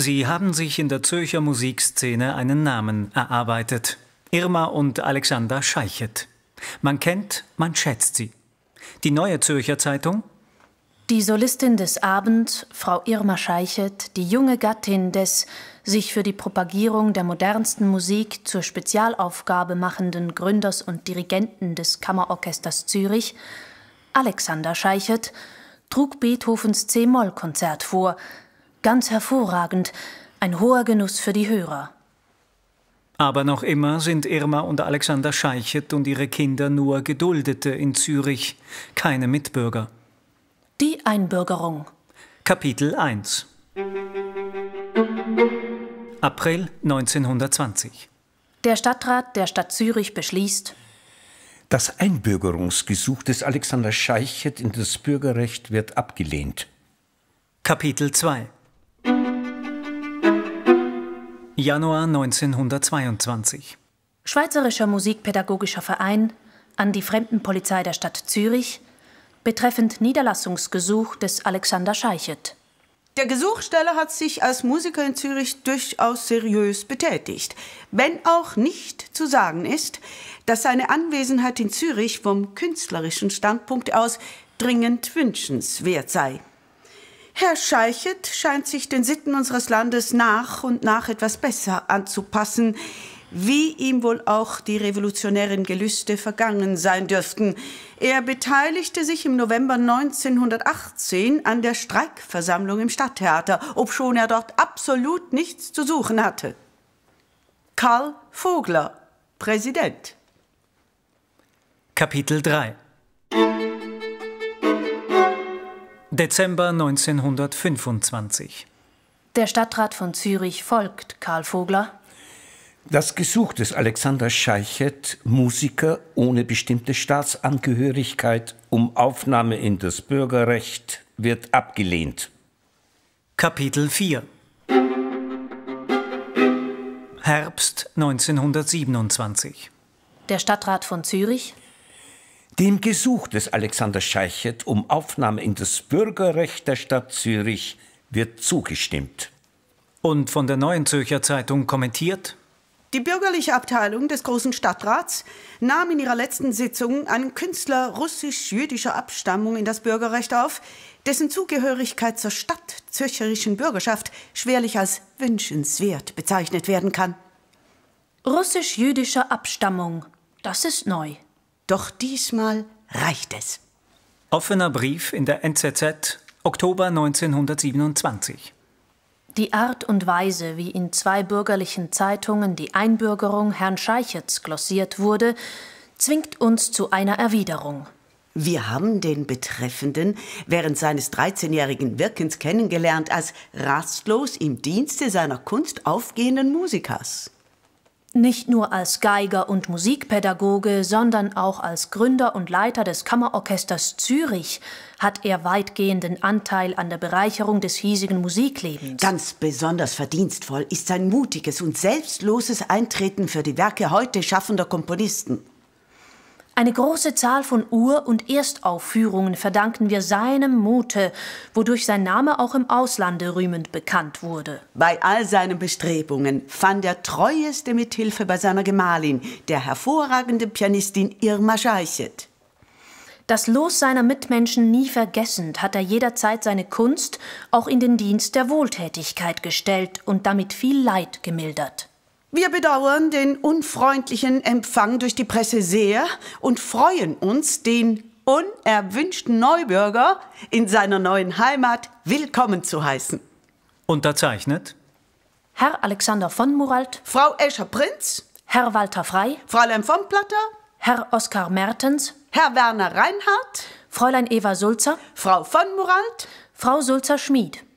Sie haben sich in der Zürcher Musikszene einen Namen erarbeitet. Irma und Alexander Scheichet. Man kennt, man schätzt sie. Die Neue Zürcher Zeitung? Die Solistin des Abends, Frau Irma Scheichet, die junge Gattin des sich für die Propagierung der modernsten Musik zur Spezialaufgabe machenden Gründers und Dirigenten des Kammerorchesters Zürich, Alexander Scheichet, trug Beethovens C-Moll-Konzert vor, Ganz hervorragend, ein hoher Genuss für die Hörer. Aber noch immer sind Irma und Alexander Scheichet und ihre Kinder nur Geduldete in Zürich, keine Mitbürger. Die Einbürgerung. Kapitel 1 April 1920 Der Stadtrat der Stadt Zürich beschließt, das Einbürgerungsgesuch des Alexander Scheichet in das Bürgerrecht wird abgelehnt. Kapitel 2 Januar 1922. Schweizerischer Musikpädagogischer Verein an die Fremdenpolizei der Stadt Zürich betreffend Niederlassungsgesuch des Alexander Scheichet. Der Gesuchsteller hat sich als Musiker in Zürich durchaus seriös betätigt, wenn auch nicht zu sagen ist, dass seine Anwesenheit in Zürich vom künstlerischen Standpunkt aus dringend wünschenswert sei. Herr Scheichet scheint sich den Sitten unseres Landes nach und nach etwas besser anzupassen, wie ihm wohl auch die revolutionären Gelüste vergangen sein dürften. Er beteiligte sich im November 1918 an der Streikversammlung im Stadttheater, obschon er dort absolut nichts zu suchen hatte. Karl Vogler, Präsident. Kapitel 3 Dezember 1925. Der Stadtrat von Zürich folgt Karl Vogler. Das Gesuch des Alexander Scheichet, Musiker ohne bestimmte Staatsangehörigkeit um Aufnahme in das Bürgerrecht, wird abgelehnt. Kapitel 4 Herbst 1927 Der Stadtrat von Zürich dem Gesuch des Alexander Scheichet um Aufnahme in das Bürgerrecht der Stadt Zürich wird zugestimmt. Und von der Neuen Zürcher Zeitung kommentiert? Die bürgerliche Abteilung des Großen Stadtrats nahm in ihrer letzten Sitzung einen Künstler russisch-jüdischer Abstammung in das Bürgerrecht auf, dessen Zugehörigkeit zur stadtzürcherischen Bürgerschaft schwerlich als wünschenswert bezeichnet werden kann. Russisch-jüdischer Abstammung, das ist neu. Doch diesmal reicht es. Offener Brief in der NZZ, Oktober 1927. Die Art und Weise, wie in zwei bürgerlichen Zeitungen die Einbürgerung Herrn Scheichets glossiert wurde, zwingt uns zu einer Erwiderung. Wir haben den Betreffenden während seines 13-jährigen Wirkens kennengelernt als rastlos im Dienste seiner Kunst aufgehenden Musikers. Nicht nur als Geiger und Musikpädagoge, sondern auch als Gründer und Leiter des Kammerorchesters Zürich hat er weitgehenden Anteil an der Bereicherung des hiesigen Musiklebens. Ganz besonders verdienstvoll ist sein mutiges und selbstloses Eintreten für die Werke heute schaffender Komponisten. Eine große Zahl von Ur- und Erstaufführungen verdanken wir seinem Mute, wodurch sein Name auch im Auslande rühmend bekannt wurde. Bei all seinen Bestrebungen fand er Treueste Mithilfe bei seiner Gemahlin, der hervorragenden Pianistin Irma Scheichet. Das Los seiner Mitmenschen nie vergessend, hat er jederzeit seine Kunst auch in den Dienst der Wohltätigkeit gestellt und damit viel Leid gemildert. Wir bedauern den unfreundlichen Empfang durch die Presse sehr und freuen uns, den unerwünschten Neubürger in seiner neuen Heimat willkommen zu heißen. Unterzeichnet? Herr Alexander von Muralt. Frau Escher-Prinz. Herr Walter Frei. Fräulein von Platter. Herr Oskar Mertens. Herr Werner Reinhardt. Fräulein Eva Sulzer. Frau von Muralt. Frau Sulzer-Schmid.